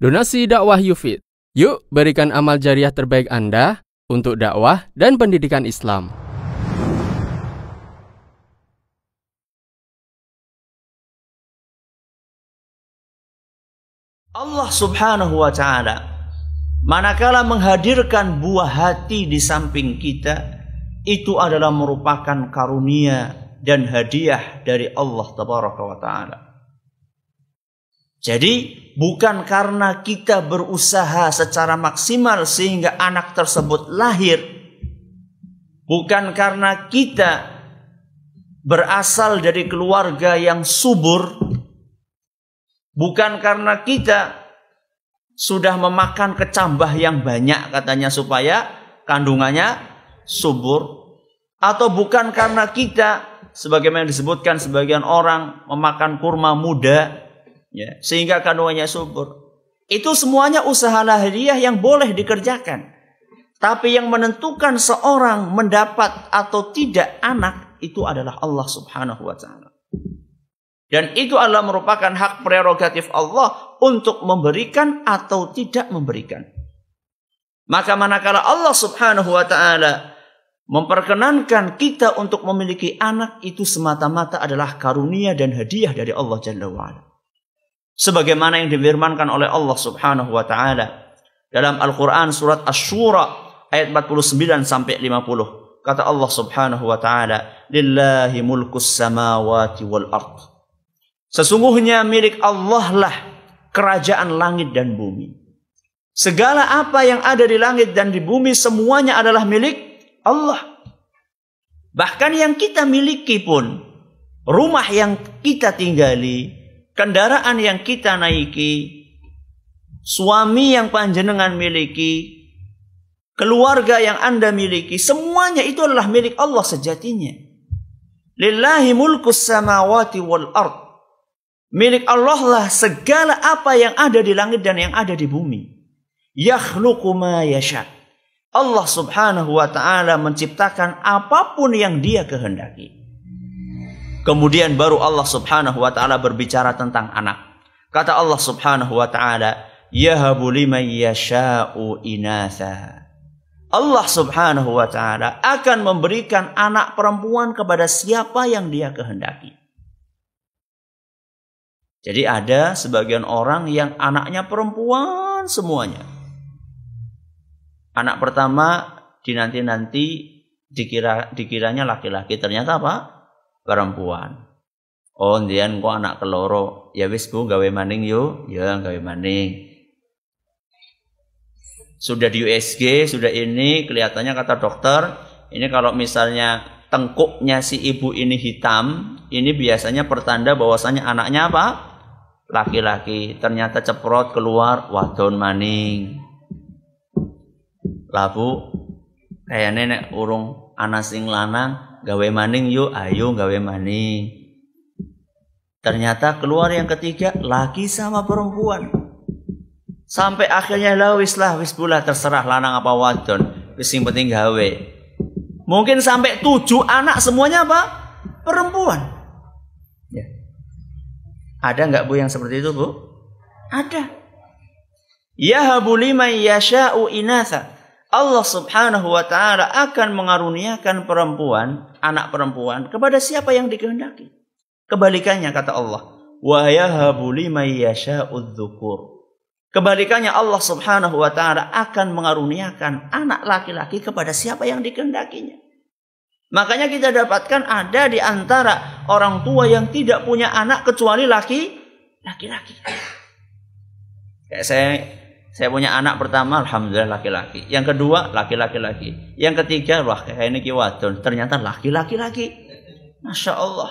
Donasi dakwah Yufid. Yuk berikan amal jariah terbaik Anda untuk dakwah dan pendidikan Islam. Allah Subhanahu wa taala manakala menghadirkan buah hati di samping kita itu adalah merupakan karunia dan hadiah dari Allah tabaraka wa taala. Jadi bukan karena kita berusaha secara maksimal sehingga anak tersebut lahir. Bukan karena kita berasal dari keluarga yang subur. Bukan karena kita sudah memakan kecambah yang banyak katanya supaya kandungannya subur. Atau bukan karena kita sebagaimana disebutkan sebagian orang memakan kurma muda ya, sehingga kandungannya subur. Itu semuanya usaha lahiriah yang boleh dikerjakan. Tapi yang menentukan seorang mendapat atau tidak anak itu adalah Allah Subhanahu wa taala. Dan itu adalah merupakan hak prerogatif Allah untuk memberikan atau tidak memberikan. Maka manakala Allah Subhanahu wa taala memperkenankan kita untuk memiliki anak itu semata-mata adalah karunia dan hadiah dari Allah Jalla wa'ala sebagaimana yang difirmankan oleh Allah Subhanahu wa taala dalam Al-Qur'an surat Asy-Syura ayat 49 sampai 50 kata Allah Subhanahu wa taala lillahi mulkus samawati wal ard sesungguhnya milik Allah lah kerajaan langit dan bumi segala apa yang ada di langit dan di bumi semuanya adalah milik Allah bahkan yang kita miliki pun rumah yang kita tinggali kendaraan yang kita naiki, suami yang panjenengan miliki, keluarga yang Anda miliki, semuanya itu adalah milik Allah sejatinya. Lillahi mulkus samawati wal ard. Milik Allah lah segala apa yang ada di langit dan yang ada di bumi. Yakhluqu ma yasha. Allah Subhanahu wa taala menciptakan apapun yang Dia kehendaki. Kemudian baru Allah Subhanahu wa taala berbicara tentang anak. Kata Allah Subhanahu wa taala, "Yahabu liman Allah Subhanahu wa taala akan memberikan anak perempuan kepada siapa yang dia kehendaki. Jadi ada sebagian orang yang anaknya perempuan semuanya. Anak pertama dinanti-nanti dikira dikiranya laki-laki, ternyata apa? perempuan. Oh, ndian kok anak keloro. Ya wis ku gawe maning yo, ya gawe maning. Sudah di USG, sudah ini kelihatannya kata dokter, ini kalau misalnya tengkuknya si ibu ini hitam, ini biasanya pertanda bahwasanya anaknya apa? Laki-laki. Ternyata ceprot keluar wadon maning. Labu, kayak nenek urung anak sing lanang gawe maning yuk, ayo gawe maning ternyata keluar yang ketiga laki sama perempuan sampai akhirnya lah wis lah wis pula terserah lanang apa wadon wis yang penting gawe mungkin sampai tujuh anak semuanya apa perempuan ya. ada nggak bu yang seperti itu bu ada Ya liman yasha'u inasa. Allah subhanahu wa ta'ala akan mengaruniakan perempuan anak perempuan kepada siapa yang dikehendaki. Kebalikannya kata Allah, wa yahabu liman Kebalikannya Allah Subhanahu wa taala akan mengaruniakan anak laki-laki kepada siapa yang dikehendakinya. Makanya kita dapatkan ada di antara orang tua yang tidak punya anak kecuali laki laki-laki. Kayak saya saya punya anak pertama, alhamdulillah laki-laki. Yang kedua, laki-laki lagi. Yang ketiga, wah kayak ini kiwadun Ternyata laki-laki lagi. Masya Allah.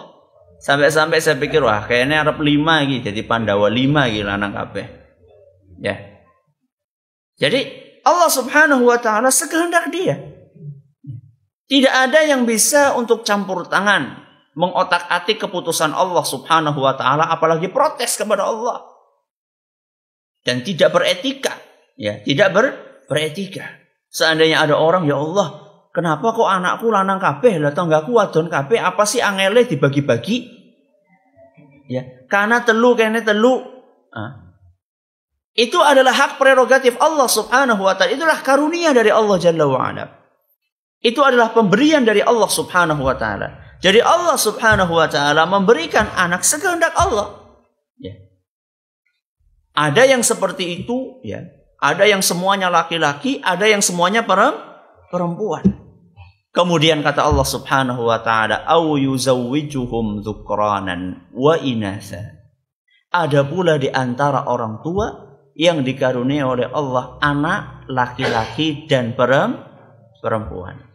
Sampai-sampai saya pikir, wah kayaknya Arab lima lagi. Jadi Pandawa lima gitu, anak kape Ya. Jadi Allah subhanahu wa ta'ala sekehendak dia. Tidak ada yang bisa untuk campur tangan. Mengotak-atik keputusan Allah subhanahu wa ta'ala. Apalagi protes kepada Allah dan tidak beretika, ya, tidak ber, beretika. Seandainya ada orang, ya Allah, kenapa kok anakku lanang kabeh lah kuat wadon kabeh apa sih angele dibagi-bagi? Ya, karena telu kayaknya telu. Ah. Itu adalah hak prerogatif Allah Subhanahu wa taala. Itulah karunia dari Allah Jalla wa ala. Itu adalah pemberian dari Allah Subhanahu wa taala. Jadi Allah Subhanahu wa taala memberikan anak sekehendak Allah. Ya. Ada yang seperti itu, ya. Ada yang semuanya laki-laki, ada yang semuanya perempuan. Kemudian kata Allah Subhanahu wa taala, "Au yuzawwijuhum dzukranan wa inatha." Ada pula di antara orang tua yang dikaruniai oleh Allah anak laki-laki dan perempuan.